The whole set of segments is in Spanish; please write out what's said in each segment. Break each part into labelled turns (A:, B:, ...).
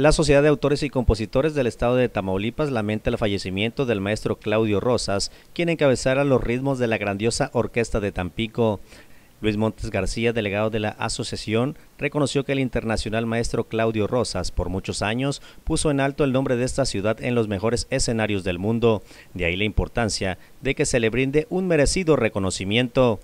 A: La Sociedad de Autores y Compositores del Estado de Tamaulipas lamenta el fallecimiento del maestro Claudio Rosas, quien encabezara los ritmos de la grandiosa Orquesta de Tampico. Luis Montes García, delegado de la asociación, reconoció que el internacional maestro Claudio Rosas, por muchos años, puso en alto el nombre de esta ciudad en los mejores escenarios del mundo. De ahí la importancia de que se le brinde un merecido reconocimiento.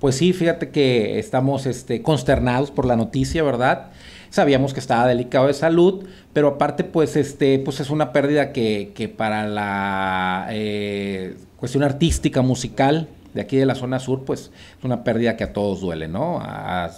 B: Pues sí, fíjate que estamos este, consternados por la noticia, ¿verdad? Sabíamos que estaba delicado de salud, pero aparte, pues, este, pues es una pérdida que, que para la eh, cuestión artística, musical, de aquí de la zona sur, pues es una pérdida que a todos duele, ¿no? A,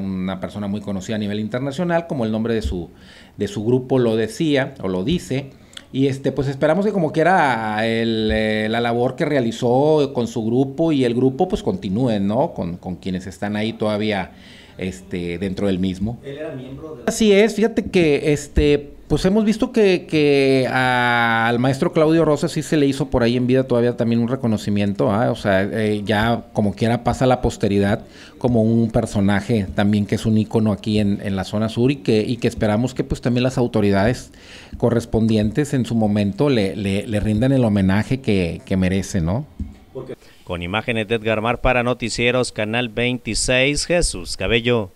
B: una persona muy conocida a nivel internacional, como el nombre de su, de su grupo lo decía o lo dice, y este, pues esperamos que como quiera el, eh, la labor que realizó con su grupo y el grupo pues continúe, ¿no? Con, quienes están ahí todavía este, dentro del mismo. Él era miembro de... Así es, fíjate que este, pues hemos visto que, al maestro Claudio Rosa sí se le hizo por ahí en vida todavía también un reconocimiento, ¿ah? o sea, eh, ya como quiera pasa la posteridad como un personaje también que es un ícono aquí en, la zona sur y que, esperamos que pues también las autoridades correspondientes en su momento le, rindan el homenaje que, que merece, ¿no?
A: Con imágenes de Edgar Mar para Noticieros Canal 26, Jesús Cabello.